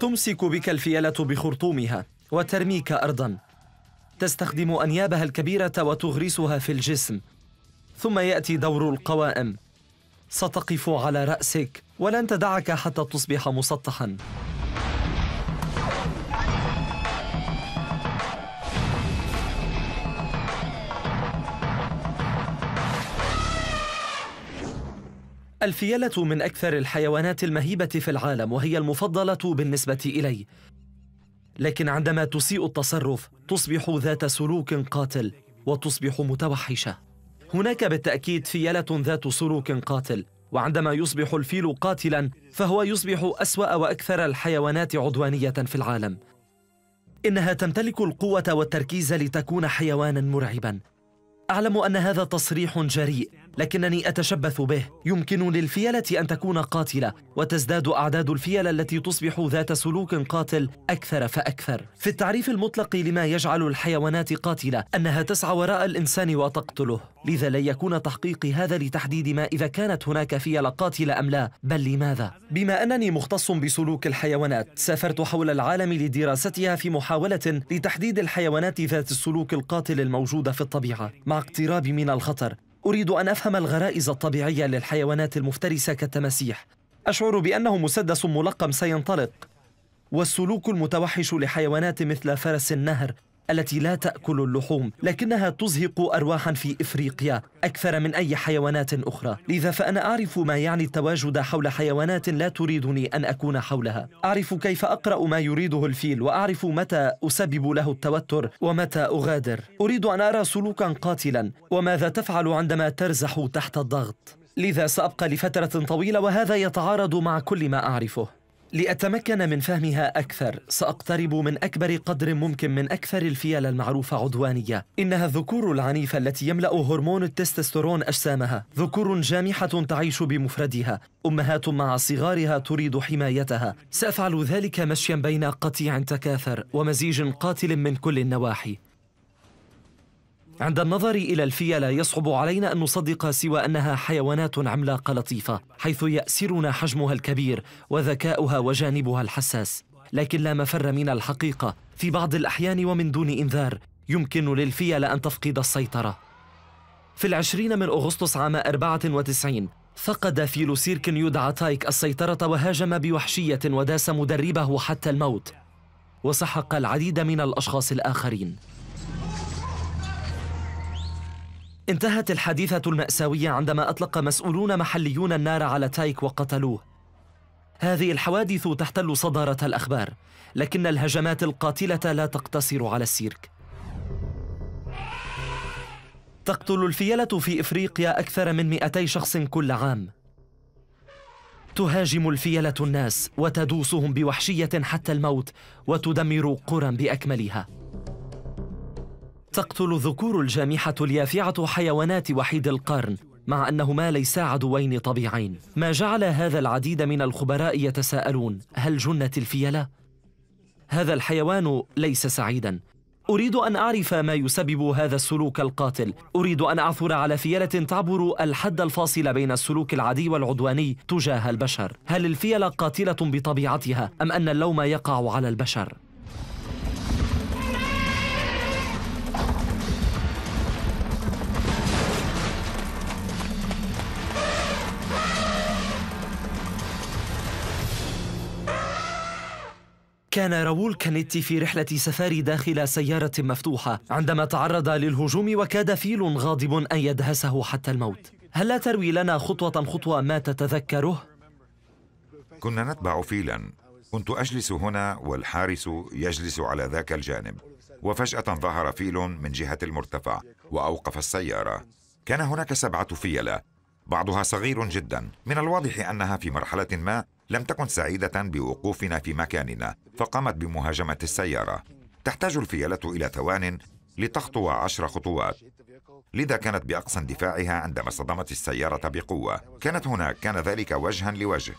تمسك بك الفيلة بخرطومها وترميك أرضا تستخدم أنيابها الكبيرة وتغرسها في الجسم ثم يأتي دور القوائم ستقف على رأسك ولن تدعك حتى تصبح مسطحاً الفيلة من أكثر الحيوانات المهيبة في العالم وهي المفضلة بالنسبة إلي لكن عندما تسيء التصرف تصبح ذات سلوك قاتل وتصبح متوحشة هناك بالتأكيد فيلة ذات سلوك قاتل وعندما يصبح الفيل قاتلا فهو يصبح أسوأ وأكثر الحيوانات عدوانية في العالم إنها تمتلك القوة والتركيز لتكون حيوانا مرعبا أعلم أن هذا تصريح جريء لكنني أتشبث به يمكن للفيلة أن تكون قاتلة وتزداد أعداد الفيلة التي تصبح ذات سلوك قاتل أكثر فأكثر في التعريف المطلق لما يجعل الحيوانات قاتلة أنها تسعى وراء الإنسان وتقتله لذا لن يكون تحقيق هذا لتحديد ما إذا كانت هناك فيلة قاتلة أم لا بل لماذا بما أنني مختص بسلوك الحيوانات سافرت حول العالم لدراستها في محاولة لتحديد الحيوانات ذات السلوك القاتل الموجودة في الطبيعة مع اقترابي من الخطر أريد أن أفهم الغرائز الطبيعية للحيوانات المفترسة كالتماسيح أشعر بأنه مسدس ملقم سينطلق والسلوك المتوحش لحيوانات مثل فرس النهر التي لا تأكل اللحوم لكنها تزهق أرواحا في إفريقيا أكثر من أي حيوانات أخرى لذا فأنا أعرف ما يعني التواجد حول حيوانات لا تريدني أن أكون حولها أعرف كيف أقرأ ما يريده الفيل وأعرف متى أسبب له التوتر ومتى أغادر أريد أن أرى سلوكا قاتلا وماذا تفعل عندما ترزح تحت الضغط لذا سأبقى لفترة طويلة وهذا يتعارض مع كل ما أعرفه لأتمكن من فهمها أكثر سأقترب من أكبر قدر ممكن من أكثر الفيلة المعروفة عدوانية إنها الذكور العنيفة التي يملأ هرمون التستوستيرون أجسامها ذكور جامحة تعيش بمفردها أمهات مع صغارها تريد حمايتها سأفعل ذلك مشيا بين قطيع تكاثر ومزيج قاتل من كل النواحي عند النظر إلى الفيلة يصعب علينا أن نصدق سوى أنها حيوانات عملاقة لطيفة حيث يأسرنا حجمها الكبير وذكاؤها وجانبها الحساس لكن لا مفر من الحقيقة في بعض الأحيان ومن دون إنذار يمكن للفيلة أن تفقد السيطرة في العشرين من أغسطس عام 94 فقد فيلو سيرك يدعى تايك السيطرة وهاجم بوحشية وداس مدربه حتى الموت وسحق العديد من الأشخاص الآخرين انتهت الحادثة المأساوية عندما أطلق مسؤولون محليون النار على تايك وقتلوه هذه الحوادث تحتل صدارة الأخبار لكن الهجمات القاتلة لا تقتصر على السيرك تقتل الفيلة في إفريقيا أكثر من 200 شخص كل عام تهاجم الفيلة الناس وتدوسهم بوحشية حتى الموت وتدمر قرى بأكملها تقتل الذكور الجامحة اليافعة حيوانات وحيد القرن مع أنهما ليسا عدوين طبيعين ما جعل هذا العديد من الخبراء يتساءلون هل جنت الفيلة؟ هذا الحيوان ليس سعيداً أريد أن أعرف ما يسبب هذا السلوك القاتل أريد أن أعثر على فيلة تعبر الحد الفاصل بين السلوك العادي والعدواني تجاه البشر هل الفيلة قاتلة بطبيعتها أم أن اللوم يقع على البشر؟ كان راول كانيتي في رحلة سفاري داخل سيارة مفتوحة عندما تعرض للهجوم وكاد فيل غاضب أن يدهسه حتى الموت هل لا تروي لنا خطوة خطوة ما تتذكره؟ كنا نتبع فيلا كنت أجلس هنا والحارس يجلس على ذاك الجانب وفجأة ظهر فيل من جهة المرتفع وأوقف السيارة كان هناك سبعة فيلة بعضها صغير جدا من الواضح أنها في مرحلة ما لم تكن سعيدة بوقوفنا في مكاننا فقامت بمهاجمة السيارة تحتاج الفيلة إلى ثوان لتخطو عشر خطوات لذا كانت بأقصى اندفاعها عندما صدمت السيارة بقوة كانت هناك كان ذلك وجها لوجه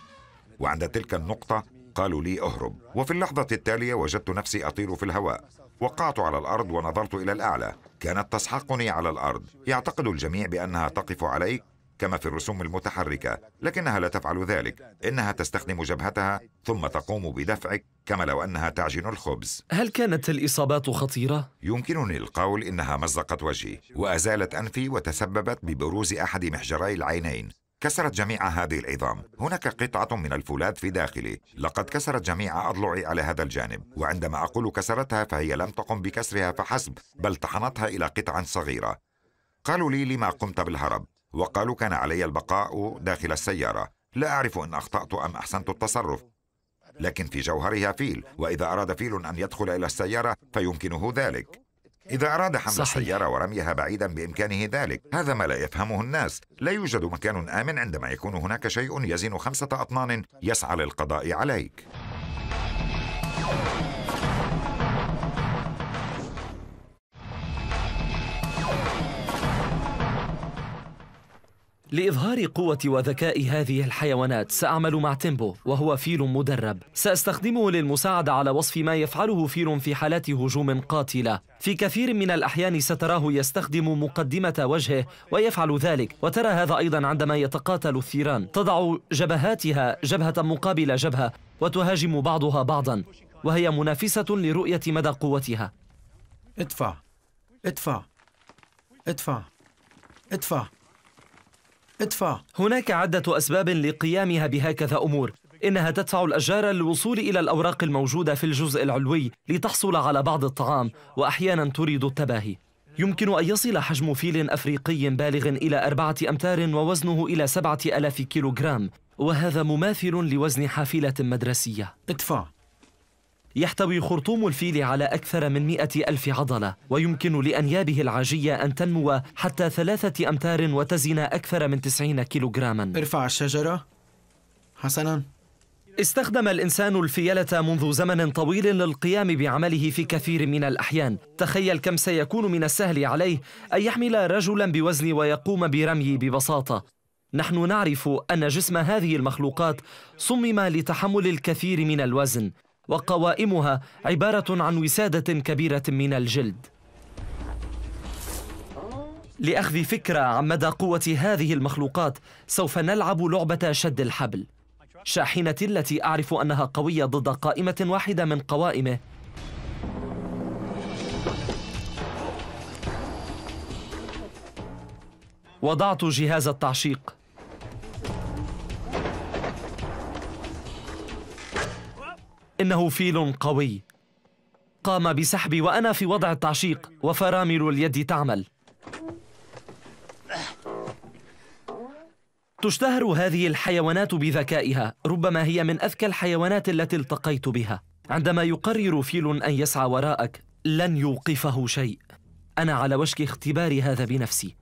وعند تلك النقطة قالوا لي أهرب وفي اللحظة التالية وجدت نفسي أطير في الهواء وقعت على الأرض ونظرت إلى الأعلى كانت تسحقني على الأرض يعتقد الجميع بأنها تقف عليك كما في الرسوم المتحركة لكنها لا تفعل ذلك إنها تستخدم جبهتها ثم تقوم بدفعك كما لو أنها تعجن الخبز هل كانت الإصابات خطيرة؟ يمكنني القول إنها مزقت وجهي وأزالت أنفي وتسببت ببروز أحد محجري العينين كسرت جميع هذه العظام هناك قطعة من الفولاذ في داخلي لقد كسرت جميع أضلعي على هذا الجانب وعندما أقول كسرتها فهي لم تقم بكسرها فحسب بل طحنتها إلى قطع صغيرة قالوا لي لما قمت بالهرب وقالوا كان علي البقاء داخل السيارة لا أعرف إن أخطأت أم أحسنت التصرف لكن في جوهرها فيل وإذا أراد فيل أن يدخل إلى السيارة فيمكنه ذلك إذا أراد حمل صحيح. السيارة ورميها بعيدا بإمكانه ذلك هذا ما لا يفهمه الناس لا يوجد مكان آمن عندما يكون هناك شيء يزن خمسة أطنان يسعى للقضاء عليك لإظهار قوة وذكاء هذه الحيوانات سأعمل مع تيمبو وهو فيل مدرب سأستخدمه للمساعدة على وصف ما يفعله فيل في حالات هجوم قاتلة في كثير من الأحيان ستراه يستخدم مقدمة وجهه ويفعل ذلك وترى هذا أيضا عندما يتقاتل الثيران تضع جبهاتها جبهة مقابل جبهة وتهاجم بعضها بعضا وهي منافسة لرؤية مدى قوتها ادفع ادفع ادفع ادفع ادفع هناك عدة أسباب لقيامها بهكذا أمور إنها تدفع الأشجار للوصول إلى الأوراق الموجودة في الجزء العلوي لتحصل على بعض الطعام وأحيانا تريد التباهي يمكن أن يصل حجم فيل أفريقي بالغ إلى أربعة أمتار ووزنه إلى سبعة ألاف كيلوغرام وهذا مماثل لوزن حافلة مدرسية ادفع يحتوي خرطوم الفيل على أكثر من مئة ألف عضلة ويمكن لأنيابه العاجية أن تنمو حتى ثلاثة أمتار وتزن أكثر من 90 كيلوغراما ارفع الشجرة حسناً استخدم الإنسان الفيلة منذ زمن طويل للقيام بعمله في كثير من الأحيان تخيل كم سيكون من السهل عليه أن يحمل رجلا بوزن ويقوم برمي ببساطة نحن نعرف أن جسم هذه المخلوقات صمم لتحمل الكثير من الوزن وقوائمها عبارة عن وسادة كبيرة من الجلد لأخذ فكرة عن مدى قوة هذه المخلوقات سوف نلعب لعبة شد الحبل شاحنة التي أعرف أنها قوية ضد قائمة واحدة من قوائمه وضعت جهاز التعشيق إنه فيل قوي قام بسحبي وأنا في وضع التعشيق وفرامل اليد تعمل تشتهر هذه الحيوانات بذكائها ربما هي من أذكى الحيوانات التي التقيت بها عندما يقرر فيل أن يسعى وراءك لن يوقفه شيء أنا على وشك اختبار هذا بنفسي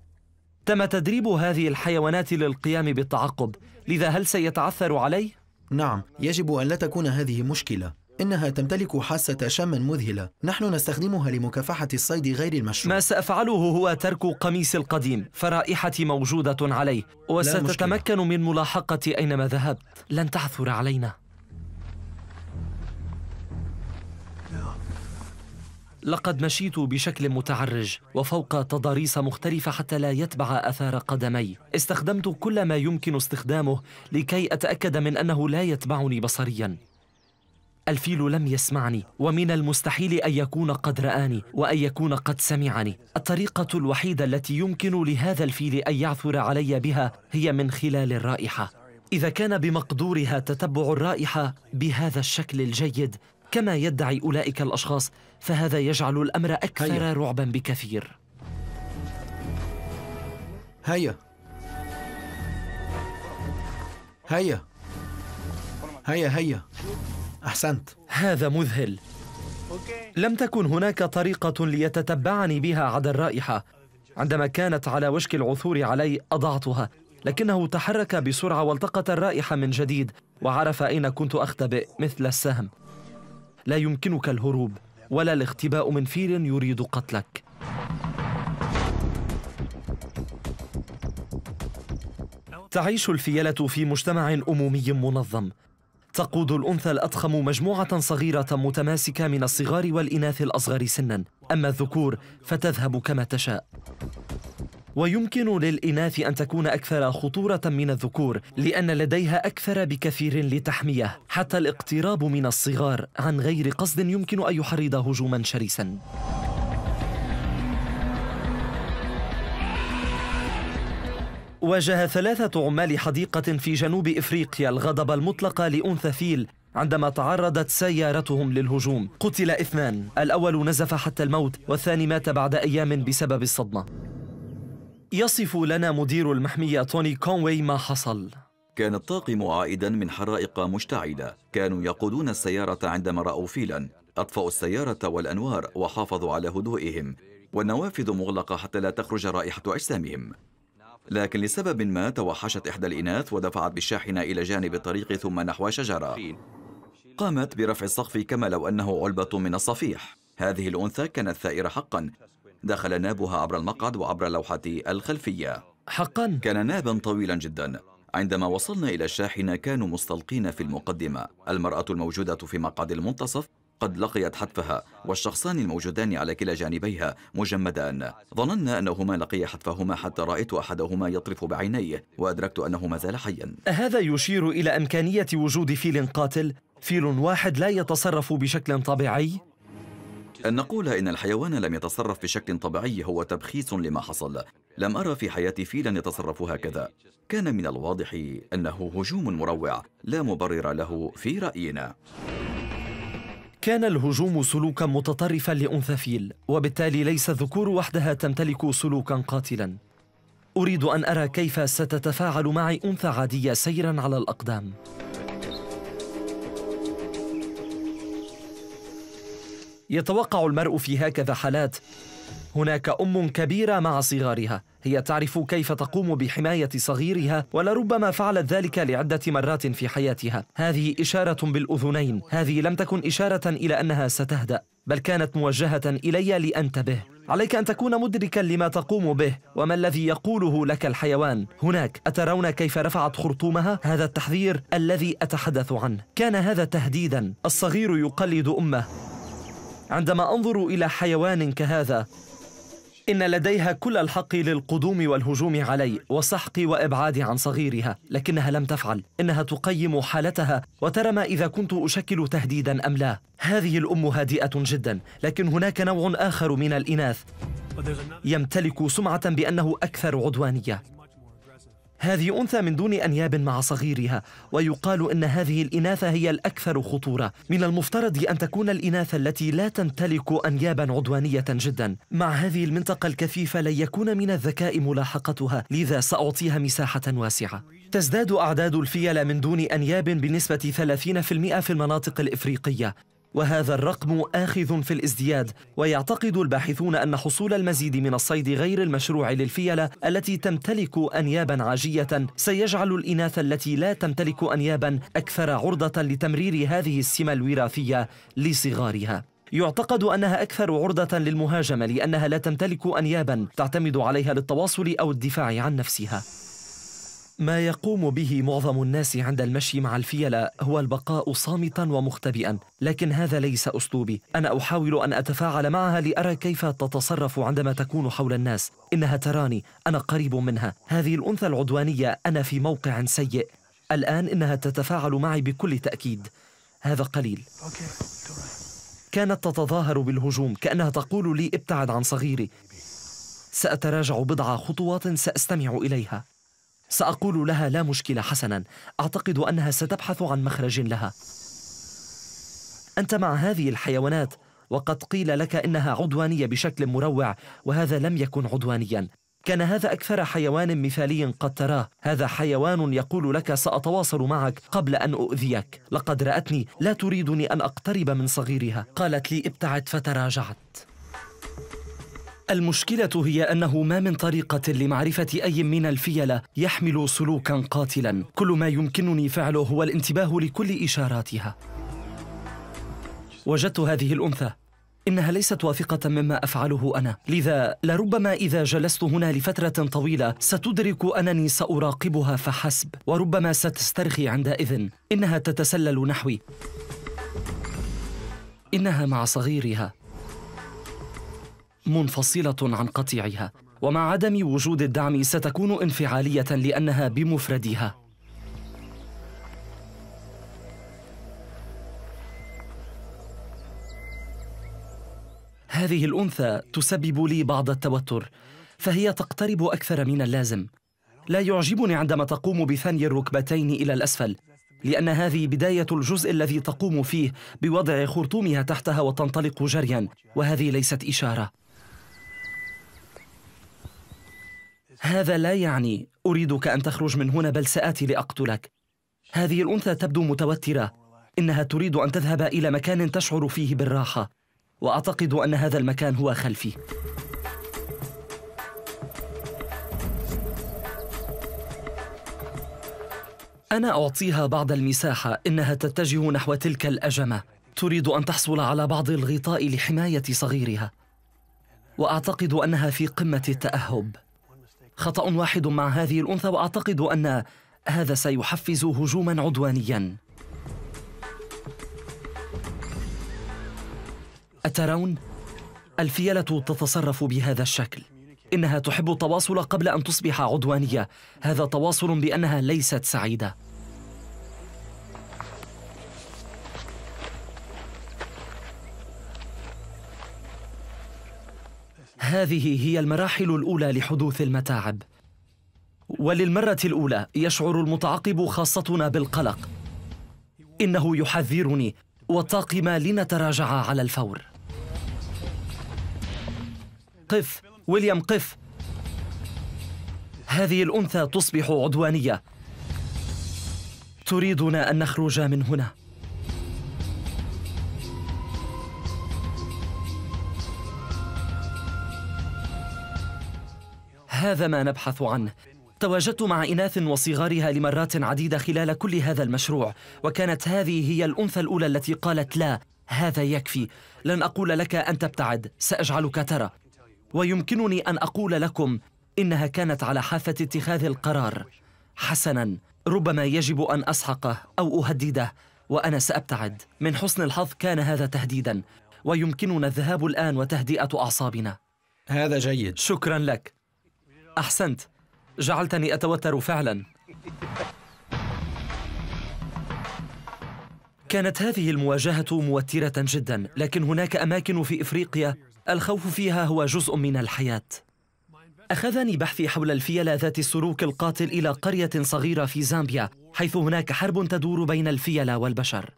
تم تدريب هذه الحيوانات للقيام بالتعقب لذا هل سيتعثر عليه؟ نعم يجب أن لا تكون هذه مشكلة إنها تمتلك حاسة شم مذهلة نحن نستخدمها لمكافحة الصيد غير المشروع ما سأفعله هو ترك قميص القديم فرائحتي موجودة عليه وستتمكن من ملاحقتي أينما ذهبت لن تعثر علينا لقد مشيت بشكل متعرج وفوق تضاريس مختلفة حتى لا يتبع أثار قدمي استخدمت كل ما يمكن استخدامه لكي أتأكد من أنه لا يتبعني بصرياً الفيل لم يسمعني ومن المستحيل ان يكون قد راني وان يكون قد سمعني الطريقه الوحيده التي يمكن لهذا الفيل ان يعثر علي بها هي من خلال الرائحه اذا كان بمقدورها تتبع الرائحه بهذا الشكل الجيد كما يدعي اولئك الاشخاص فهذا يجعل الأمر أكثر هيا. رعبا بكثير هيا هيا هيا هيا أحسنت هذا مذهل لم تكن هناك طريقة ليتتبعني بها عدا الرائحة عندما كانت على وشك العثور علي أضعتها لكنه تحرك بسرعة والتقط الرائحة من جديد وعرف أين كنت أختبئ مثل السهم لا يمكنك الهروب ولا الاختباء من فيل يريد قتلك تعيش الفيلة في مجتمع أمومي منظم تقود الأنثى الأضخم مجموعة صغيرة متماسكة من الصغار والإناث الأصغر سنا أما الذكور فتذهب كما تشاء ويمكن للإناث أن تكون أكثر خطورة من الذكور لأن لديها أكثر بكثير لتحميه حتى الاقتراب من الصغار عن غير قصد يمكن أن يحرض هجوما شرسا واجه ثلاثة عمال حديقة في جنوب إفريقيا الغضب المطلق لأنثى فيل عندما تعرضت سيارتهم للهجوم قتل اثنان الأول نزف حتى الموت والثاني مات بعد أيام بسبب الصدمة يصف لنا مدير المحمية توني كونوي ما حصل كان الطاقم عائدا من حرائق مشتعلة كانوا يقودون السيارة عندما رأوا فيلا أطفأوا السيارة والأنوار وحافظوا على هدوئهم والنوافذ مغلقة حتى لا تخرج رائحة أجسامهم لكن لسبب ما توحشت إحدى الإناث ودفعت بالشاحنة إلى جانب الطريق ثم نحو شجرة قامت برفع السقف كما لو أنه علبة من الصفيح هذه الأنثى كانت ثائرة حقا دخل نابها عبر المقعد وعبر اللوحة الخلفية حقا؟ كان نابا طويلا جدا عندما وصلنا إلى الشاحنة كانوا مستلقين في المقدمة المرأة الموجودة في مقعد المنتصف قد لقيت حتفها والشخصان الموجودان على كلا جانبيها مجمدان ظننا أنهما لقيا حتفهما حتى رأيت أحدهما يطرف بعينيه وأدركت أنه ما زال حيا هذا يشير إلى إمكانية وجود فيل قاتل فيل واحد لا يتصرف بشكل طبيعي أن نقول إن الحيوان لم يتصرف بشكل طبيعي هو تبخيص لما حصل لم أرى في حياتي فيلا يتصرف هكذا كان من الواضح أنه هجوم مروع لا مبرر له في رأينا كان الهجوم سلوكا متطرفا لأنثى فيل وبالتالي ليس الذكور وحدها تمتلك سلوكا قاتلا أريد أن أرى كيف ستتفاعل معي أنثى عادية سيرا على الأقدام يتوقع المرء في هكذا حالات هناك أم كبيرة مع صغارها هي تعرف كيف تقوم بحماية صغيرها ولربما فعلت ذلك لعدة مرات في حياتها هذه إشارة بالأذنين هذه لم تكن إشارة إلى أنها ستهدأ بل كانت موجهة إلي لأنتبه عليك أن تكون مدركا لما تقوم به وما الذي يقوله لك الحيوان هناك أترون كيف رفعت خرطومها؟ هذا التحذير الذي أتحدث عنه كان هذا تهديدا الصغير يقلد أمه عندما انظر الى حيوان كهذا إن لديها كل الحق للقدوم والهجوم علي وسحقي وإبعادي عن صغيرها لكنها لم تفعل إنها تقيم حالتها وترى ما إذا كنت أشكل تهديدا أم لا هذه الأم هادئة جدا لكن هناك نوع آخر من الإناث يمتلك سمعة بأنه أكثر عدوانية هذه أنثى من دون أنياب مع صغيرها ويقال أن هذه الإناثة هي الأكثر خطورة من المفترض أن تكون الإناثة التي لا تمتلك أنيابا عدوانية جدا مع هذه المنطقة الكثيفة لن يكون من الذكاء ملاحقتها لذا سأعطيها مساحة واسعة تزداد أعداد الفيلة من دون أنياب بنسبة 30% في المناطق الإفريقية وهذا الرقم آخذ في الازدياد ويعتقد الباحثون أن حصول المزيد من الصيد غير المشروع للفيلة التي تمتلك أنيابا عاجية سيجعل الإناث التي لا تمتلك أنيابا أكثر عرضة لتمرير هذه السمة الوراثية لصغارها يعتقد أنها أكثر عرضة للمهاجمة لأنها لا تمتلك أنيابا تعتمد عليها للتواصل أو الدفاع عن نفسها ما يقوم به معظم الناس عند المشي مع الفيلة هو البقاء صامتا ومختبئا لكن هذا ليس أسلوبي أنا أحاول أن أتفاعل معها لأرى كيف تتصرف عندما تكون حول الناس إنها تراني أنا قريب منها هذه الأنثى العدوانية أنا في موقع سيء الآن إنها تتفاعل معي بكل تأكيد هذا قليل كانت تتظاهر بالهجوم كأنها تقول لي ابتعد عن صغيري سأتراجع بضع خطوات سأستمع إليها سأقول لها لا مشكلة حسنا أعتقد أنها ستبحث عن مخرج لها أنت مع هذه الحيوانات وقد قيل لك إنها عدوانية بشكل مروع وهذا لم يكن عدوانيا كان هذا أكثر حيوان مثالي قد تراه هذا حيوان يقول لك سأتواصل معك قبل أن أؤذيك لقد رأتني لا تريدني أن أقترب من صغيرها قالت لي ابتعد فتراجعت المشكلة هي أنه ما من طريقة لمعرفة أي من الفيلة يحمل سلوكا قاتلا كل ما يمكنني فعله هو الانتباه لكل إشاراتها وجدت هذه الأنثى إنها ليست واثقة مما أفعله أنا لذا لربما إذا جلست هنا لفترة طويلة ستدرك أنني سأراقبها فحسب وربما ستسترخي عندئذ إنها تتسلل نحوي إنها مع صغيرها منفصلة عن قطيعها ومع عدم وجود الدعم ستكون انفعالية لأنها بمفردها هذه الأنثى تسبب لي بعض التوتر فهي تقترب أكثر من اللازم لا يعجبني عندما تقوم بثني الركبتين إلى الأسفل لأن هذه بداية الجزء الذي تقوم فيه بوضع خرطومها تحتها وتنطلق جريا وهذه ليست إشارة هذا لا يعني أريدك أن تخرج من هنا بل سآتي لأقتلك هذه الأنثى تبدو متوترة إنها تريد أن تذهب إلى مكان تشعر فيه بالراحة وأعتقد أن هذا المكان هو خلفي أنا أعطيها بعض المساحة إنها تتجه نحو تلك الأجمة تريد أن تحصل على بعض الغطاء لحماية صغيرها وأعتقد أنها في قمة التأهب خطأ واحد مع هذه الأنثى وأعتقد أن هذا سيحفز هجوما عدوانيا أترون؟ الفيلة تتصرف بهذا الشكل إنها تحب التواصل قبل أن تصبح عدوانية هذا تواصل بأنها ليست سعيدة هذه هي المراحل الأولى لحدوث المتاعب وللمرة الأولى يشعر المتعقب خاصتنا بالقلق إنه يحذرني والطاقم لنتراجع على الفور قف ويليام قف هذه الأنثى تصبح عدوانية تريدنا أن نخرج من هنا هذا ما نبحث عنه تواجدت مع إناث وصغارها لمرات عديدة خلال كل هذا المشروع وكانت هذه هي الأنثى الأولى التي قالت لا هذا يكفي لن أقول لك أن تبتعد سأجعلك ترى ويمكنني أن أقول لكم إنها كانت على حافة اتخاذ القرار حسناً ربما يجب أن أسحقه أو أهدده وأنا سأبتعد من حسن الحظ كان هذا تهديداً ويمكننا الذهاب الآن وتهدئة أعصابنا هذا جيد شكراً لك أحسنت جعلتني أتوتر فعلا كانت هذه المواجهة موترة جدا لكن هناك أماكن في إفريقيا الخوف فيها هو جزء من الحياة أخذني بحثي حول الفيلة ذات السلوك القاتل إلى قرية صغيرة في زامبيا حيث هناك حرب تدور بين الفيلة والبشر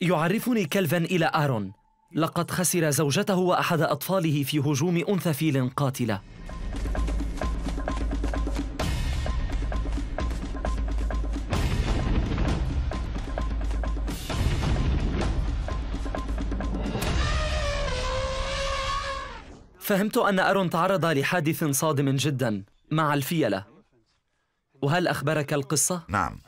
يعرفني كلفن إلى آرون لقد خسر زوجته وأحد أطفاله في هجوم أنثى فيل قاتلة فهمت أن أرون تعرض لحادث صادم جدا مع الفيلة وهل أخبرك القصة؟ نعم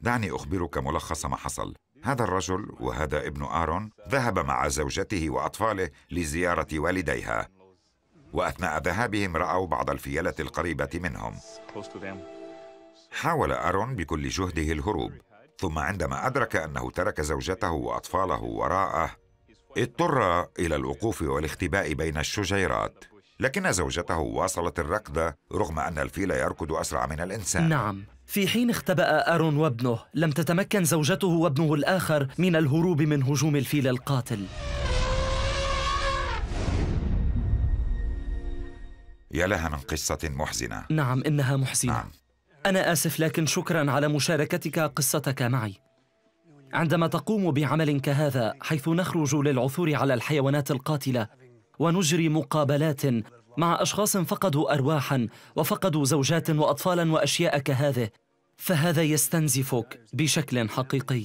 دعني أخبرك ملخص ما حصل هذا الرجل وهذا ابن آرون ذهب مع زوجته وأطفاله لزيارة والديها وأثناء ذهابهم رأوا بعض الفيلة القريبة منهم حاول آرون بكل جهده الهروب ثم عندما أدرك أنه ترك زوجته وأطفاله وراءه اضطر إلى الوقوف والاختباء بين الشجيرات لكن زوجته واصلت الركض رغم أن الفيل يركض أسرع من الإنسان نعم في حين اختبأ آرون وابنه لم تتمكن زوجته وابنه الآخر من الهروب من هجوم الفيل القاتل يا لها من قصة محزنة نعم إنها محزنة نعم. أنا آسف لكن شكرا على مشاركتك قصتك معي عندما تقوم بعمل كهذا حيث نخرج للعثور على الحيوانات القاتله ونجري مقابلات مع اشخاص فقدوا ارواحا وفقدوا زوجات واطفالا واشياء كهذه فهذا يستنزفك بشكل حقيقي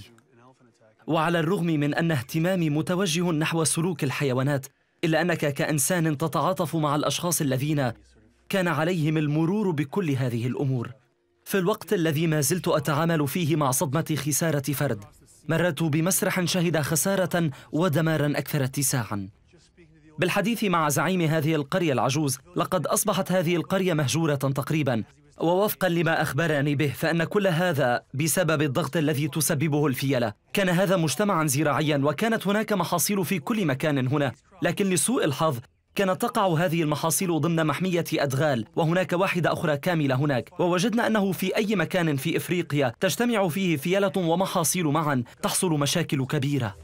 وعلى الرغم من ان اهتمامي متوجه نحو سلوك الحيوانات الا انك كانسان تتعاطف مع الاشخاص الذين كان عليهم المرور بكل هذه الامور في الوقت الذي ما زلت اتعامل فيه مع صدمه خساره فرد مررت بمسرح شهد خسارة ودمارا أكثر اتساعا بالحديث مع زعيم هذه القرية العجوز لقد أصبحت هذه القرية مهجورة تقريبا ووفقا لما أخبرني به فإن كل هذا بسبب الضغط الذي تسببه الفيلة كان هذا مجتمعا زراعيا وكانت هناك محاصيل في كل مكان هنا لكن لسوء الحظ كانت تقع هذه المحاصيل ضمن محمية أدغال وهناك واحدة أخرى كاملة هناك ووجدنا أنه في أي مكان في إفريقيا تجتمع فيه فيلة ومحاصيل معا تحصل مشاكل كبيرة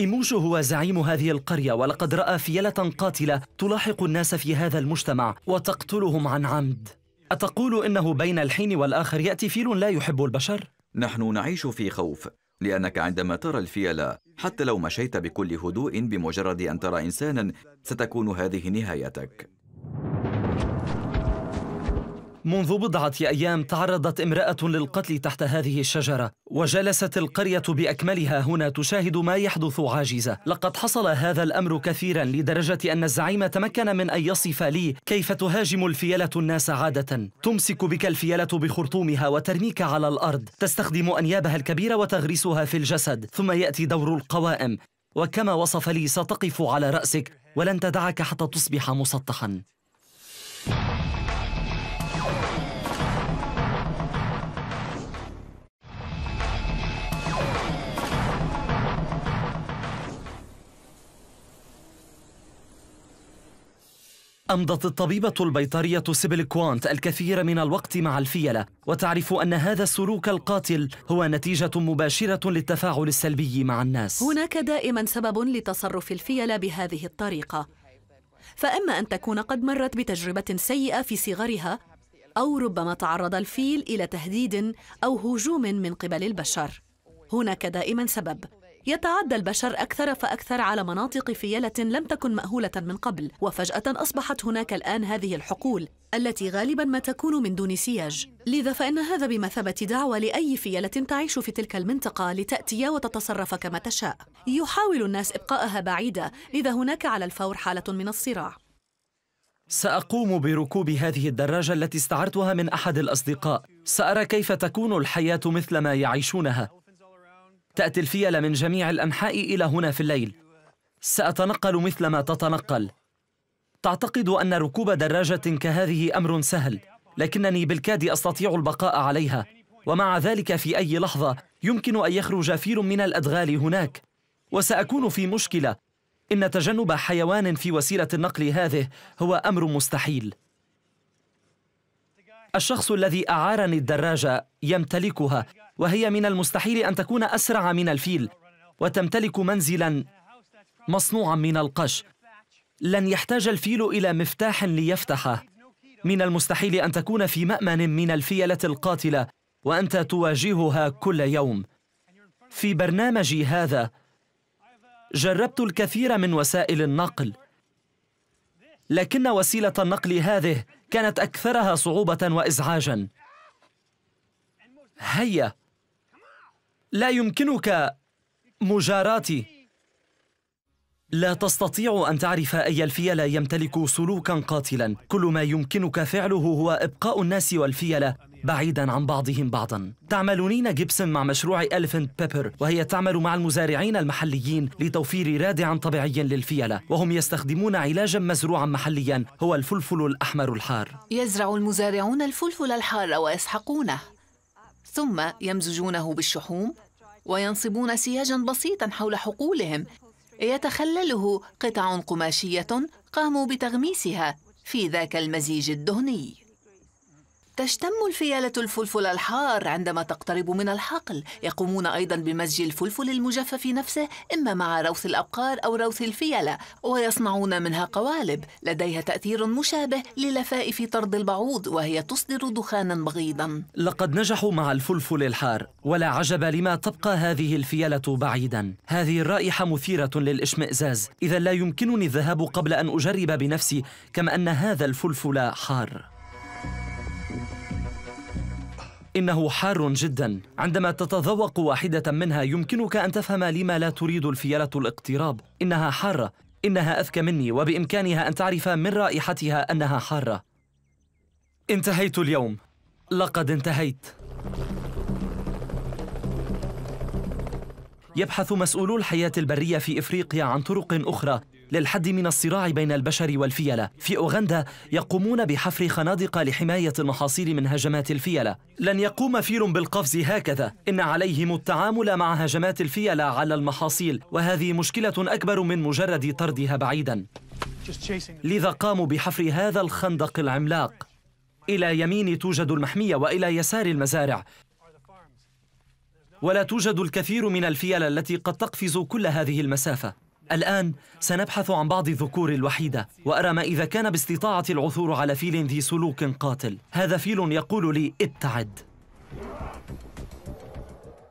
إيموشو هو زعيم هذه القرية ولقد رأى فيلة قاتلة تلاحق الناس في هذا المجتمع وتقتلهم عن عمد أتقول إنه بين الحين والآخر يأتي فيل لا يحب البشر؟ نحن نعيش في خوف لأنك عندما ترى الفيلة حتى لو مشيت بكل هدوء بمجرد أن ترى إنسانا ستكون هذه نهايتك منذ بضعة أيام تعرضت امرأة للقتل تحت هذه الشجرة وجلست القرية بأكملها هنا تشاهد ما يحدث عاجزة لقد حصل هذا الأمر كثيرا لدرجة أن الزعيم تمكن من أن يصف لي كيف تهاجم الفيلة الناس عادة تمسك بك الفيلة بخرطومها وترميك على الأرض تستخدم أنيابها الكبيرة وتغرسها في الجسد ثم يأتي دور القوائم وكما وصف لي ستقف على رأسك ولن تدعك حتى تصبح مسطحا أمضت الطبيبة البيطرية سيبل كوانت الكثير من الوقت مع الفيلة وتعرف أن هذا السلوك القاتل هو نتيجة مباشرة للتفاعل السلبي مع الناس هناك دائما سبب لتصرف الفيلة بهذه الطريقة فإما أن تكون قد مرت بتجربة سيئة في صغرها أو ربما تعرض الفيل إلى تهديد أو هجوم من قبل البشر هناك دائما سبب يتعدى البشر أكثر فأكثر على مناطق فيلة لم تكن مأهولة من قبل وفجأة أصبحت هناك الآن هذه الحقول التي غالبا ما تكون من دون سياج لذا فإن هذا بمثابة دعوة لأي فيلة تعيش في تلك المنطقة لتأتي وتتصرف كما تشاء يحاول الناس إبقائها بعيدة لذا هناك على الفور حالة من الصراع سأقوم بركوب هذه الدراجة التي استعرتها من أحد الأصدقاء سأرى كيف تكون الحياة مثل ما يعيشونها تأتي الفيلة من جميع الأنحاء إلى هنا في الليل سأتنقل مثلما تتنقل تعتقد أن ركوب دراجة كهذه أمر سهل لكنني بالكاد أستطيع البقاء عليها ومع ذلك في أي لحظة يمكن أن يخرج فيل من الأدغال هناك وسأكون في مشكلة إن تجنب حيوان في وسيلة النقل هذه هو أمر مستحيل الشخص الذي أعارني الدراجة يمتلكها وهي من المستحيل أن تكون أسرع من الفيل وتمتلك منزلا مصنوعا من القش لن يحتاج الفيل إلى مفتاح ليفتحه من المستحيل أن تكون في مأمن من الفيلة القاتلة وأنت تواجهها كل يوم في برنامجي هذا جربت الكثير من وسائل النقل لكن وسيلة النقل هذه كانت أكثرها صعوبة وإزعاجا هيا لا يمكنك مجاراتي لا تستطيع أن تعرف أي الفيلة يمتلك سلوكا قاتلا كل ما يمكنك فعله هو إبقاء الناس والفيلة بعيدا عن بعضهم بعضا تعمل نينا جيبسون مع مشروع ألفنت بيبر وهي تعمل مع المزارعين المحليين لتوفير رادع طبيعي للفيلة وهم يستخدمون علاجا مزروعا محليا هو الفلفل الأحمر الحار يزرع المزارعون الفلفل الحار ويسحقونه ثم يمزجونه بالشحوم وينصبون سياجا بسيطا حول حقولهم يتخلله قطع قماشيه قاموا بتغميسها في ذاك المزيج الدهني تشتم الفيالة الفلفل الحار عندما تقترب من الحقل يقومون أيضا بمزج الفلفل المجفف نفسه إما مع روث الأبقار أو روث الفيلة ويصنعون منها قوالب لديها تأثير مشابه للفائف طرد البعوض وهي تصدر دخانا بغيضا لقد نجحوا مع الفلفل الحار ولا عجب لما تبقى هذه الفيلة بعيدا هذه الرائحة مثيرة للإشمئزاز إذا لا يمكنني الذهاب قبل أن أجرب بنفسي كما أن هذا الفلفل حار إنه حار جدا عندما تتذوق واحدة منها يمكنك أن تفهم لما لا تريد الفيلة الاقتراب إنها حارة إنها أذكى مني وبإمكانها أن تعرف من رائحتها أنها حارة انتهيت اليوم لقد انتهيت يبحث مسؤولو الحياة البرية في إفريقيا عن طرق أخرى للحد من الصراع بين البشر والفيلة في أوغندا يقومون بحفر خنادق لحماية المحاصيل من هجمات الفيلة لن يقوم فيل بالقفز هكذا إن عليهم التعامل مع هجمات الفيلة على المحاصيل وهذه مشكلة أكبر من مجرد طردها بعيدا لذا قاموا بحفر هذا الخندق العملاق إلى يمين توجد المحمية وإلى يسار المزارع ولا توجد الكثير من الفيلة التي قد تقفز كل هذه المسافة الآن سنبحث عن بعض الذكور الوحيدة وأرى ما إذا كان باستطاعتي العثور على فيل ذي سلوك قاتل هذا فيل يقول لي ابتعد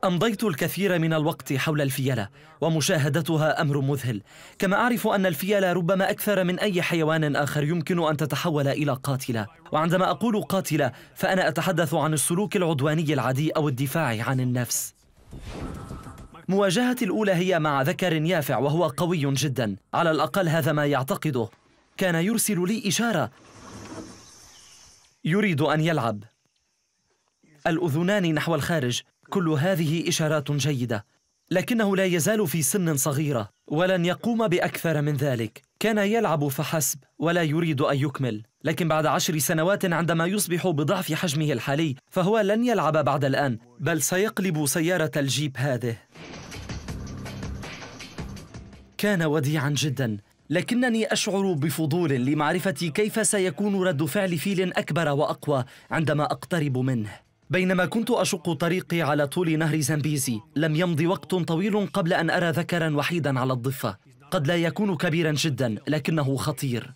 أمضيت الكثير من الوقت حول الفيلة ومشاهدتها أمر مذهل كما أعرف أن الفيلة ربما أكثر من أي حيوان آخر يمكن أن تتحول إلى قاتلة وعندما أقول قاتلة فأنا أتحدث عن السلوك العدواني العادي أو الدفاع عن النفس مواجهتي الأولى هي مع ذكر يافع وهو قوي جدا على الأقل هذا ما يعتقده كان يرسل لي إشارة يريد أن يلعب الأذنان نحو الخارج كل هذه إشارات جيدة لكنه لا يزال في سن صغيرة ولن يقوم بأكثر من ذلك كان يلعب فحسب ولا يريد أن يكمل لكن بعد عشر سنوات عندما يصبح بضعف حجمه الحالي فهو لن يلعب بعد الآن بل سيقلب سيارة الجيب هذه كان وديعا جدا لكنني اشعر بفضول لمعرفه كيف سيكون رد فعل فيل اكبر واقوى عندما اقترب منه بينما كنت اشق طريقي على طول نهر زامبيزي لم يمض وقت طويل قبل ان ارى ذكرا وحيدا على الضفه قد لا يكون كبيرا جدا لكنه خطير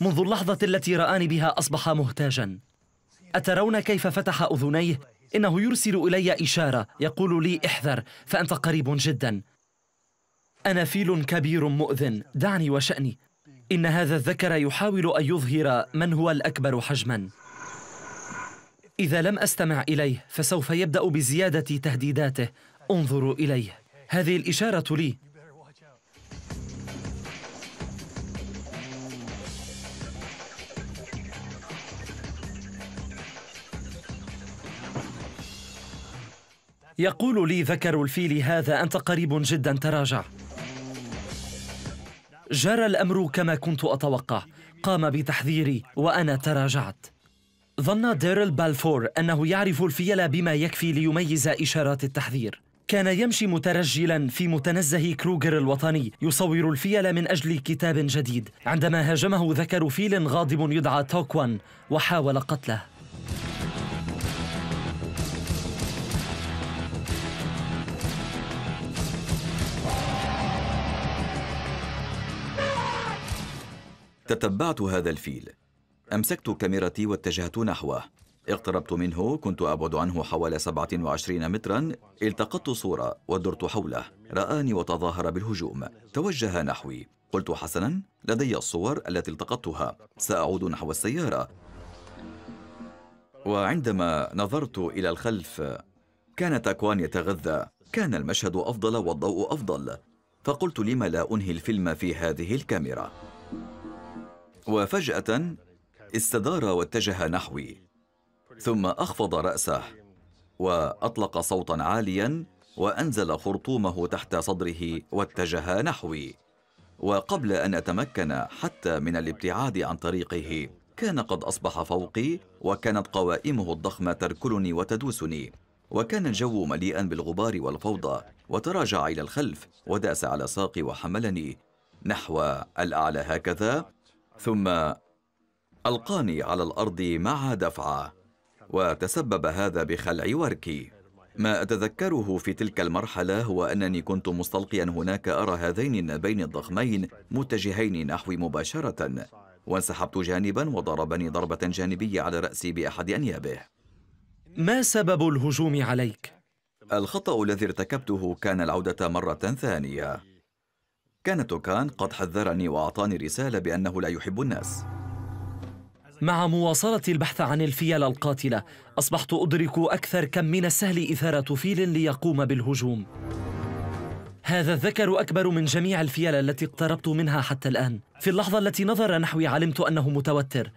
منذ اللحظه التي راني بها اصبح مهتاجا اترون كيف فتح اذنيه انه يرسل الي اشاره يقول لي احذر فانت قريب جدا أنا فيل كبير مؤذن دعني وشأني إن هذا الذكر يحاول أن يظهر من هو الأكبر حجماً إذا لم أستمع إليه فسوف يبدأ بزيادة تهديداته انظروا إليه هذه الإشارة لي يقول لي ذكر الفيل هذا أنت قريب جدا تراجع جرى الأمر كما كنت أتوقع قام بتحذيري وأنا تراجعت ظن ديرل بالفور أنه يعرف الفيلة بما يكفي ليميز إشارات التحذير كان يمشي مترجلا في متنزه كروغر الوطني يصور الفيل من أجل كتاب جديد عندما هاجمه ذكر فيل غاضب يدعى توكوان وحاول قتله تتبعت هذا الفيل أمسكت كاميرتي واتجهت نحوه اقتربت منه كنت أبعد عنه حوالي 27 مترا التقطت صورة ودرت حوله رآني وتظاهر بالهجوم توجه نحوي قلت حسنا لدي الصور التي التقطتها سأعود نحو السيارة وعندما نظرت إلى الخلف كان تاكوان يتغذى كان المشهد أفضل والضوء أفضل فقلت لما لا أنهي الفيلم في هذه الكاميرا وفجأة استدار واتجه نحوي ثم أخفض رأسه وأطلق صوتا عاليا وأنزل خرطومه تحت صدره واتجه نحوي وقبل أن أتمكن حتى من الابتعاد عن طريقه كان قد أصبح فوقي وكانت قوائمه الضخمة تركلني وتدوسني وكان الجو مليئا بالغبار والفوضى وتراجع إلى الخلف وداس على ساقي وحملني نحو الأعلى هكذا ثم القاني على الارض مع دفعه وتسبب هذا بخلع وركي ما اتذكره في تلك المرحله هو انني كنت مستلقيا هناك ارى هذين النابين الضخمين متجهين نحوي مباشره وانسحبت جانبا وضربني ضربه جانبيه على راسي باحد انيابه ما سبب الهجوم عليك الخطا الذي ارتكبته كان العوده مره ثانيه كان توكان قد حذرني وأعطاني رسالة بأنه لا يحب الناس مع مواصلة البحث عن الفيلة القاتلة أصبحت أدرك أكثر كم من السهل إثارة فيل ليقوم بالهجوم هذا الذكر أكبر من جميع الفيلة التي اقتربت منها حتى الآن في اللحظة التي نظر نحوي علمت أنه متوتر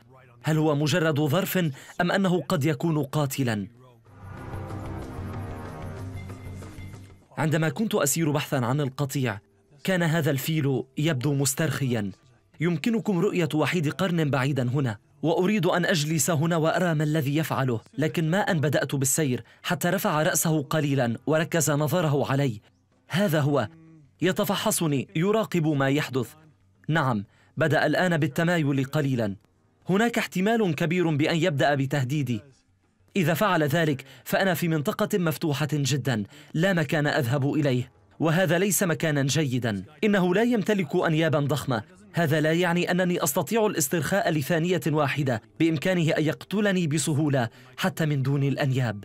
هل هو مجرد ظرف أم أنه قد يكون قاتلاً؟ عندما كنت أسير بحثاً عن القطيع كان هذا الفيل يبدو مسترخيا يمكنكم رؤيه وحيد قرن بعيدا هنا واريد ان اجلس هنا وارى ما الذي يفعله لكن ما ان بدات بالسير حتى رفع راسه قليلا وركز نظره علي هذا هو يتفحصني يراقب ما يحدث نعم بدا الان بالتمايل قليلا هناك احتمال كبير بان يبدا بتهديدي اذا فعل ذلك فانا في منطقه مفتوحه جدا لا مكان اذهب اليه وهذا ليس مكانا جيدا إنه لا يمتلك أنيابا ضخمة هذا لا يعني أنني أستطيع الاسترخاء لثانية واحدة بإمكانه أن يقتلني بسهولة حتى من دون الأنياب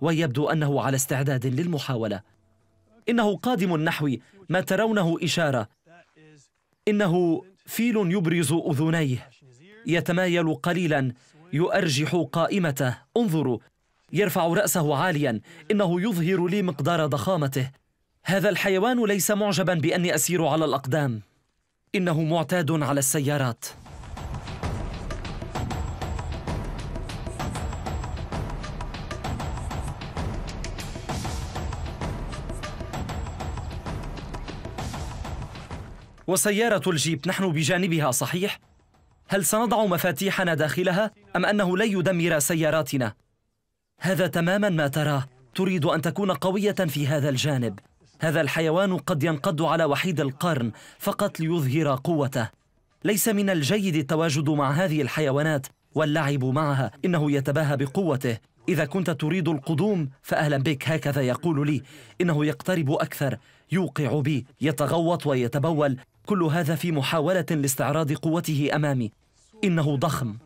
ويبدو أنه على استعداد للمحاولة إنه قادم نحوي ما ترونه إشارة إنه فيل يبرز أذنيه يتمايل قليلا يؤرجح قائمته انظروا يرفع رأسه عاليا إنه يظهر لي مقدار ضخامته هذا الحيوان ليس معجبا بأني أسير على الأقدام إنه معتاد على السيارات وسيارة الجيب نحن بجانبها صحيح؟ هل سنضع مفاتيحنا داخلها أم أنه لن يدمر سياراتنا؟ هذا تماما ما تراه تريد أن تكون قوية في هذا الجانب هذا الحيوان قد ينقض على وحيد القرن فقط ليظهر قوته ليس من الجيد التواجد مع هذه الحيوانات واللعب معها إنه يتباهى بقوته إذا كنت تريد القدوم فأهلا بك هكذا يقول لي إنه يقترب أكثر يوقع بي يتغوط ويتبول كل هذا في محاولة لاستعراض قوته أمامي إنه ضخم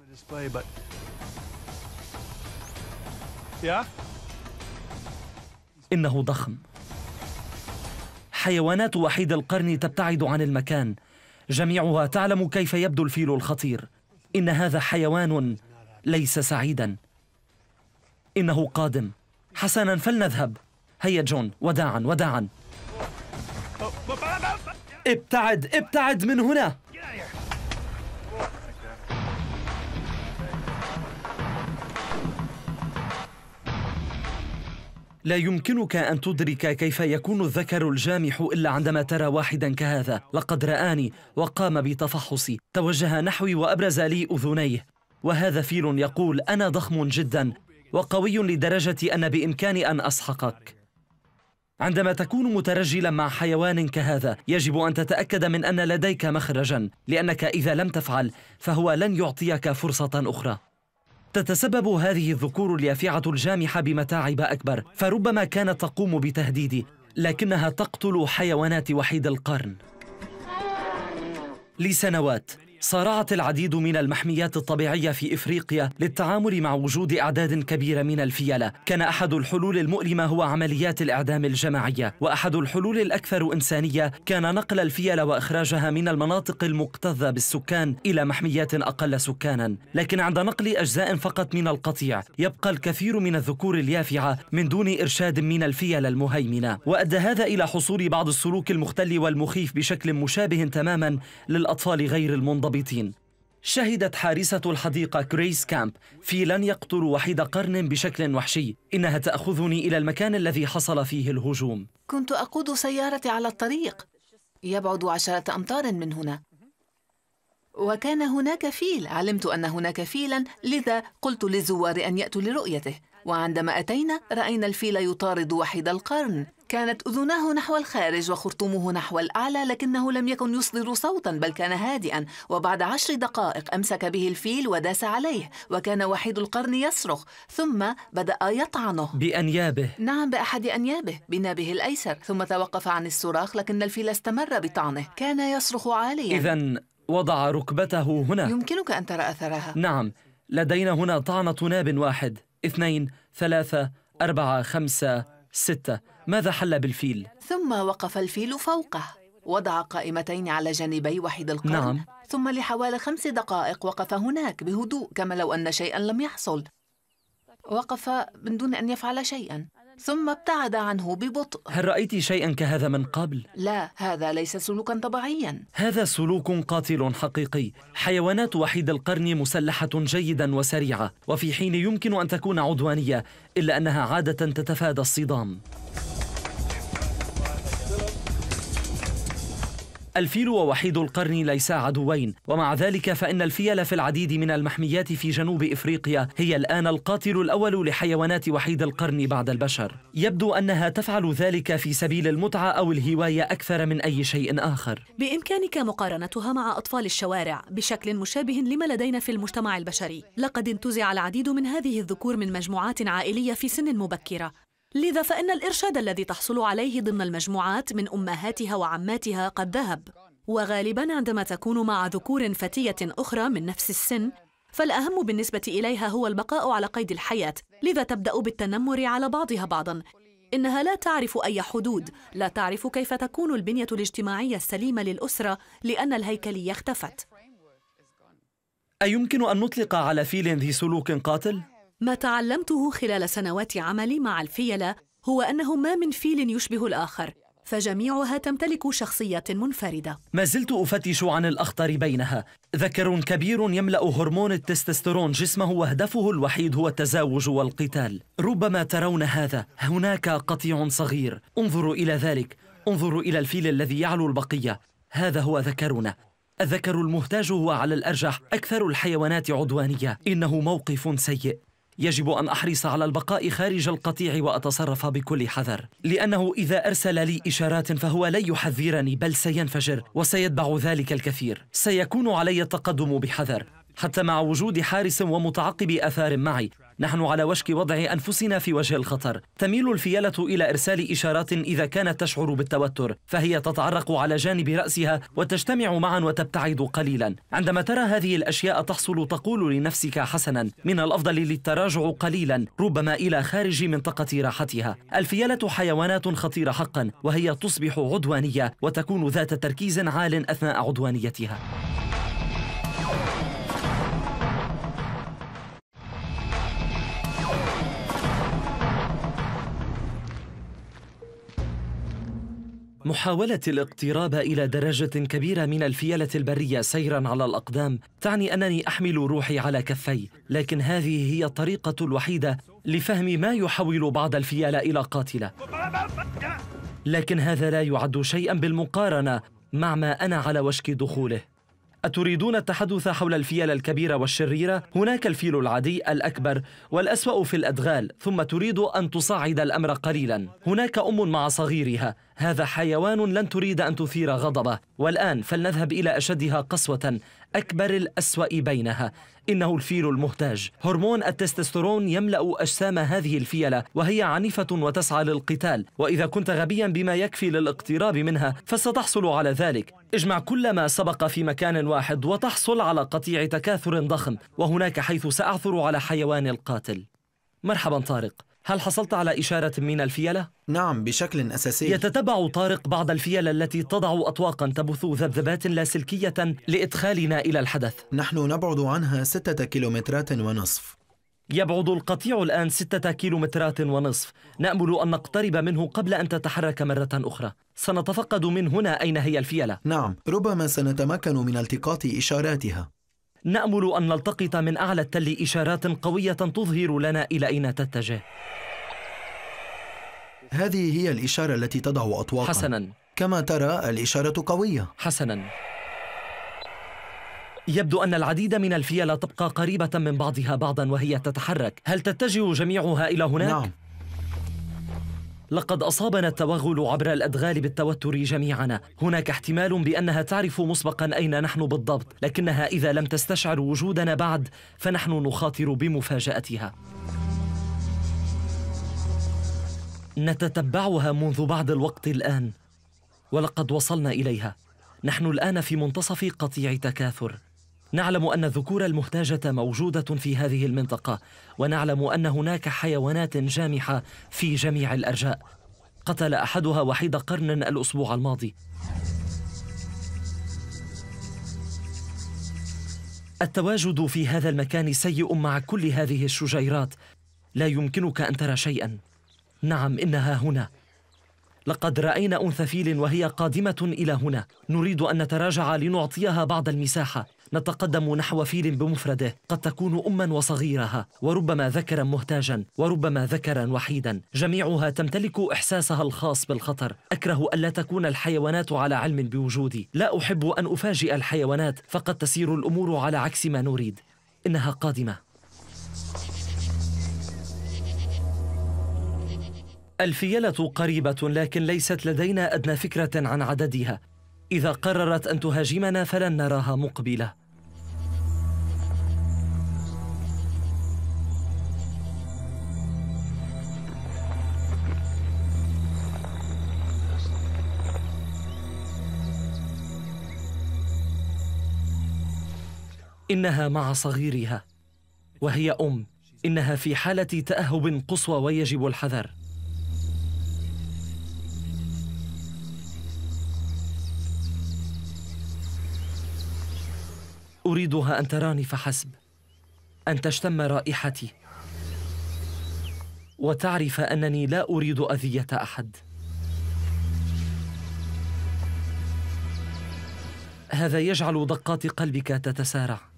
إنه ضخم حيوانات وحيد القرن تبتعد عن المكان جميعها تعلم كيف يبدو الفيل الخطير إن هذا حيوان ليس سعيدا إنه قادم حسنا فلنذهب هيا جون وداعا وداعا ابتعد ابتعد من هنا لا يمكنك أن تدرك كيف يكون الذكر الجامح إلا عندما ترى واحدا كهذا لقد رآني وقام بتفحصي توجه نحوي وأبرز لي أذنيه وهذا فيل يقول أنا ضخم جدا وقوي لدرجة أن بإمكاني أن أسحقك عندما تكون مترجلا مع حيوان كهذا يجب أن تتأكد من أن لديك مخرجا لأنك إذا لم تفعل فهو لن يعطيك فرصة أخرى تتسبب هذه الذكور اليافعة الجامحة بمتاعب أكبر فربما كانت تقوم بتهديدي لكنها تقتل حيوانات وحيد القرن لسنوات صارعت العديد من المحميات الطبيعية في إفريقيا للتعامل مع وجود أعداد كبيرة من الفيلة كان أحد الحلول المؤلمة هو عمليات الإعدام الجماعية وأحد الحلول الأكثر إنسانية كان نقل الفيلة وإخراجها من المناطق المكتظة بالسكان إلى محميات أقل سكانا لكن عند نقل أجزاء فقط من القطيع يبقى الكثير من الذكور اليافعة من دون إرشاد من الفيلة المهيمنة وأدى هذا إلى حصول بعض السلوك المختل والمخيف بشكل مشابه تماما للأطفال غير المنضبط المرتبطين شهدت حارسة الحديقة كريس كامب فيلا يقطر وحيد قرن بشكل وحشي إنها تأخذني إلى المكان الذي حصل فيه الهجوم كنت أقود سيارتي على الطريق يبعد عشرة أمتار من هنا وكان هناك فيل علمت أن هناك فيلا لذا قلت للزوار أن يأتوا لرؤيته وعندما أتينا رأينا الفيل يطارد وحيد القرن كانت أذناه نحو الخارج وخرطومه نحو الأعلى لكنه لم يكن يصدر صوتا بل كان هادئا وبعد عشر دقائق أمسك به الفيل وداس عليه وكان وحيد القرن يصرخ ثم بدأ يطعنه بأنيابه نعم بأحد أنيابه بنابه الأيسر ثم توقف عن الصراخ لكن الفيل استمر بطعنه كان يصرخ عاليا إذا وضع ركبته هنا يمكنك أن ترى أثرها نعم لدينا هنا طعنة ناب واحد اثنين ثلاثة أربعة خمسة ستة ماذا حل بالفيل؟ ثم وقف الفيل فوقه وضع قائمتين على جانبي وحيد القرن نعم. ثم لحوالي خمس دقائق وقف هناك بهدوء كما لو أن شيئا لم يحصل وقف من دون أن يفعل شيئا ثم ابتعد عنه ببطء هل رأيت شيئا كهذا من قبل؟ لا هذا ليس سلوكا طبيعيا هذا سلوك قاتل حقيقي حيوانات وحيد القرن مسلحة جيدا وسريعة وفي حين يمكن أن تكون عدوانية إلا أنها عادة تتفادى الصدام الفيل ووحيد القرن ليسا عدوين ومع ذلك فإن الفيل في العديد من المحميات في جنوب إفريقيا هي الآن القاتل الأول لحيوانات وحيد القرن بعد البشر يبدو أنها تفعل ذلك في سبيل المتعة أو الهواية أكثر من أي شيء آخر بإمكانك مقارنتها مع أطفال الشوارع بشكل مشابه لما لدينا في المجتمع البشري لقد انتزع العديد من هذه الذكور من مجموعات عائلية في سن مبكرة لذا فإن الإرشاد الذي تحصل عليه ضمن المجموعات من أمهاتها وعماتها قد ذهب وغالبا عندما تكون مع ذكور فتية أخرى من نفس السن فالأهم بالنسبة إليها هو البقاء على قيد الحياة لذا تبدأ بالتنمر على بعضها بعضا إنها لا تعرف أي حدود لا تعرف كيف تكون البنية الاجتماعية السليمة للأسرة لأن الهيكلية اختفت أيمكن أن نطلق على فيل ذي سلوك قاتل؟ ما تعلمته خلال سنوات عملي مع الفيلة هو أنه ما من فيل يشبه الآخر فجميعها تمتلك شخصيات منفردة ما زلت أفتش عن الأخطر بينها ذكر كبير يملأ هرمون التستوستيرون جسمه وهدفه الوحيد هو التزاوج والقتال ربما ترون هذا هناك قطيع صغير انظروا إلى ذلك انظروا إلى الفيل الذي يعلو البقية هذا هو ذكرنا الذكر المهتاج هو على الأرجح أكثر الحيوانات عدوانية إنه موقف سيء يجب أن أحرص على البقاء خارج القطيع وأتصرف بكل حذر لأنه إذا أرسل لي إشارات فهو لن يحذرني بل سينفجر وسيتبع ذلك الكثير سيكون علي التقدم بحذر حتى مع وجود حارس ومتعقب أثار معي نحن على وشك وضع أنفسنا في وجه الخطر تميل الفيلة إلى إرسال إشارات إذا كانت تشعر بالتوتر فهي تتعرق على جانب رأسها وتجتمع معا وتبتعد قليلا عندما ترى هذه الأشياء تحصل تقول لنفسك حسنا من الأفضل للتراجع قليلا ربما إلى خارج منطقة راحتها الفيلة حيوانات خطيرة حقا وهي تصبح عدوانية وتكون ذات تركيز عال أثناء عدوانيتها محاولة الاقتراب إلى درجة كبيرة من الفيلة البرية سيرا على الأقدام تعني أنني أحمل روحي على كفي لكن هذه هي الطريقة الوحيدة لفهم ما يحول بعض الفيلة إلى قاتلة لكن هذا لا يعد شيئا بالمقارنة مع ما أنا على وشك دخوله أتريدون التحدث حول الفيل الكبيرة والشريرة؟ هناك الفيل العادي الأكبر والأسوأ في الأدغال ثم تريد أن تصعد الأمر قليلا هناك أم مع صغيرها هذا حيوان لن تريد أن تثير غضبه والآن فلنذهب إلى أشدها قسوة أكبر الأسوأ بينها إنه الفيل المهتاج هرمون التستوستيرون يملأ أجسام هذه الفيلة وهي عنيفة وتسعى للقتال وإذا كنت غبيا بما يكفي للاقتراب منها فستحصل على ذلك اجمع كل ما سبق في مكان واحد وتحصل على قطيع تكاثر ضخم وهناك حيث سأعثر على حيوان القاتل مرحبا طارق هل حصلت على إشارة من الفيلة؟ نعم بشكل أساسي يتتبع طارق بعض الفيلة التي تضع أطواقا تبث ذبذبات لاسلكية لإدخالنا إلى الحدث نحن نبعد عنها ستة كيلومترات ونصف يبعد القطيع الآن ستة كيلومترات ونصف نأمل أن نقترب منه قبل أن تتحرك مرة أخرى سنتفقد من هنا أين هي الفيلة نعم ربما سنتمكن من التقاط إشاراتها نأمل أن نلتقط من أعلى التل إشارات قوية تظهر لنا إلى أين تتجه هذه هي الإشارة التي تضع أطواقا حسنا كما ترى الإشارة قوية حسنا يبدو أن العديد من الفيلة تبقى قريبة من بعضها بعضا وهي تتحرك هل تتجه جميعها إلى هناك؟ نعم لقد أصابنا التوغل عبر الأدغال بالتوتر جميعنا هناك احتمال بأنها تعرف مسبقا أين نحن بالضبط لكنها إذا لم تستشعر وجودنا بعد فنحن نخاطر بمفاجأتها نتتبعها منذ بعض الوقت الآن ولقد وصلنا إليها نحن الآن في منتصف قطيع تكاثر نعلم أن الذكور المهتاجة موجودة في هذه المنطقة ونعلم أن هناك حيوانات جامحة في جميع الأرجاء قتل أحدها وحيد قرن الأسبوع الماضي التواجد في هذا المكان سيء مع كل هذه الشجيرات لا يمكنك أن ترى شيئا نعم إنها هنا لقد رأينا أنثى فيل وهي قادمة إلى هنا نريد أن نتراجع لنعطيها بعض المساحة نتقدم نحو فيل بمفرده قد تكون أما وصغيرها وربما ذكرا مهتاجا وربما ذكرا وحيدا جميعها تمتلك إحساسها الخاص بالخطر أكره ألا تكون الحيوانات على علم بوجودي لا أحب أن أفاجئ الحيوانات فقد تسير الأمور على عكس ما نريد إنها قادمة الفيلة قريبة لكن ليست لدينا أدنى فكرة عن عددها. إذا قررت أن تهاجمنا فلن نراها مقبلة. إنها مع صغيرها وهي أم إنها في حالة تأهب قصوى ويجب الحذر أريدها أن تراني فحسب أن تشتم رائحتي وتعرف أنني لا أريد أذية أحد هذا يجعل دقات قلبك تتسارع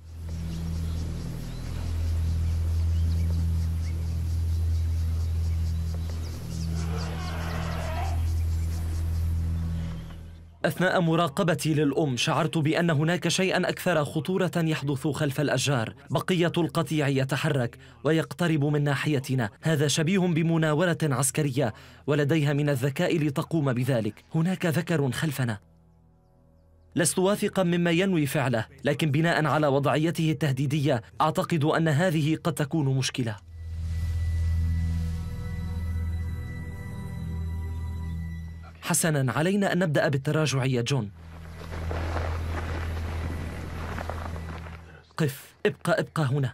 أثناء مراقبتي للأم شعرت بأن هناك شيئا أكثر خطورة يحدث خلف الأشجار بقية القطيع يتحرك ويقترب من ناحيتنا هذا شبيه بمناورة عسكرية ولديها من الذكاء لتقوم بذلك هناك ذكر خلفنا لست واثقا مما ينوي فعله لكن بناء على وضعيته التهديدية أعتقد أن هذه قد تكون مشكلة حسنا علينا أن نبدأ بالتراجع يا جون قف ابقى ابقى هنا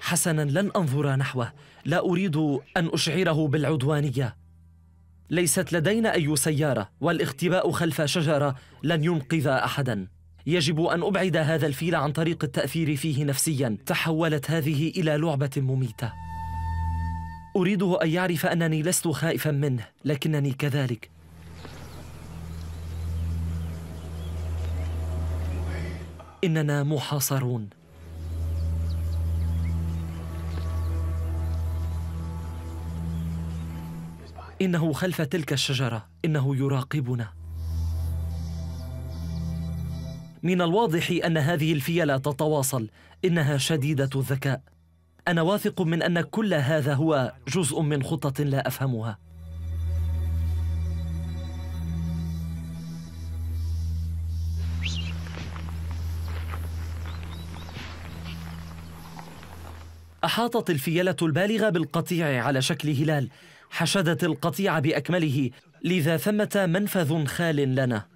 حسنا لن أنظر نحوه لا أريد أن أشعره بالعدوانية ليست لدينا أي سيارة والاختباء خلف شجرة لن ينقذ أحدا يجب أن أبعد هذا الفيل عن طريق التأثير فيه نفسيا تحولت هذه إلى لعبة مميتة أريده أن يعرف أنني لست خائفا منه لكنني كذلك إننا محاصرون إنه خلف تلك الشجرة إنه يراقبنا من الواضح أن هذه الفيلة تتواصل إنها شديدة الذكاء انا واثق من ان كل هذا هو جزء من خطة لا افهمها احاطت الفيله البالغه بالقطيع على شكل هلال حشدت القطيع باكمله لذا ثمه منفذ خال لنا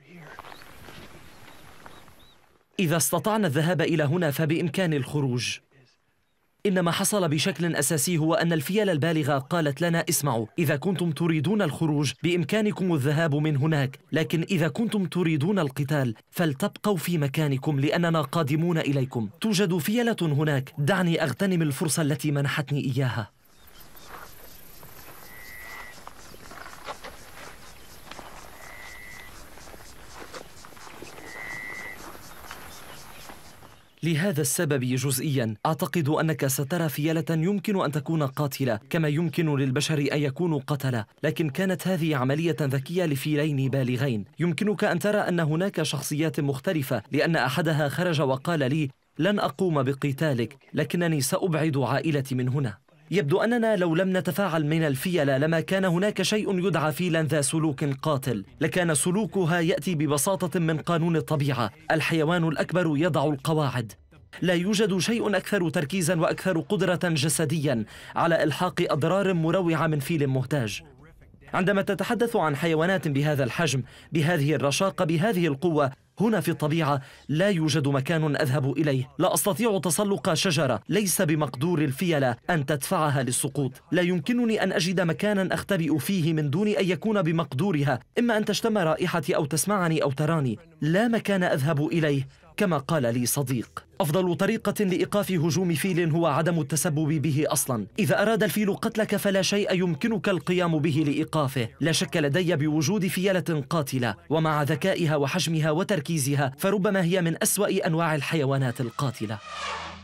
اذا استطعنا الذهاب الى هنا فبامكان الخروج إن ما حصل بشكل أساسي هو أن الفيلة البالغة قالت لنا اسمعوا إذا كنتم تريدون الخروج بإمكانكم الذهاب من هناك لكن إذا كنتم تريدون القتال فلتبقوا في مكانكم لأننا قادمون إليكم توجد فيلة هناك دعني أغتنم الفرصة التي منحتني إياها لهذا السبب جزئيا أعتقد أنك سترى فيلة يمكن أن تكون قاتلة كما يمكن للبشر أن يكونوا قتلة لكن كانت هذه عملية ذكية لفيلين بالغين يمكنك أن ترى أن هناك شخصيات مختلفة لأن أحدها خرج وقال لي لن أقوم بقتالك لكنني سأبعد عائلتي من هنا يبدو أننا لو لم نتفاعل من الفيلة لما كان هناك شيء يدعى فيلا ذا سلوك قاتل لكان سلوكها يأتي ببساطة من قانون الطبيعة الحيوان الأكبر يضع القواعد لا يوجد شيء أكثر تركيزا وأكثر قدرة جسديا على إلحاق أضرار مروعة من فيل مهتاج عندما تتحدث عن حيوانات بهذا الحجم بهذه الرشاقة بهذه القوة هنا في الطبيعة لا يوجد مكان أذهب إليه لا أستطيع تسلق شجرة ليس بمقدور الفيلة أن تدفعها للسقوط لا يمكنني أن أجد مكانا أختبئ فيه من دون أن يكون بمقدورها إما أن تشتم رائحتي أو تسمعني أو تراني لا مكان أذهب إليه كما قال لي صديق أفضل طريقة لإيقاف هجوم فيل هو عدم التسبب به أصلا إذا أراد الفيل قتلك فلا شيء يمكنك القيام به لإيقافه لا شك لدي بوجود فيلة قاتلة ومع ذكائها وحجمها وتركيزها فربما هي من أسوأ أنواع الحيوانات القاتلة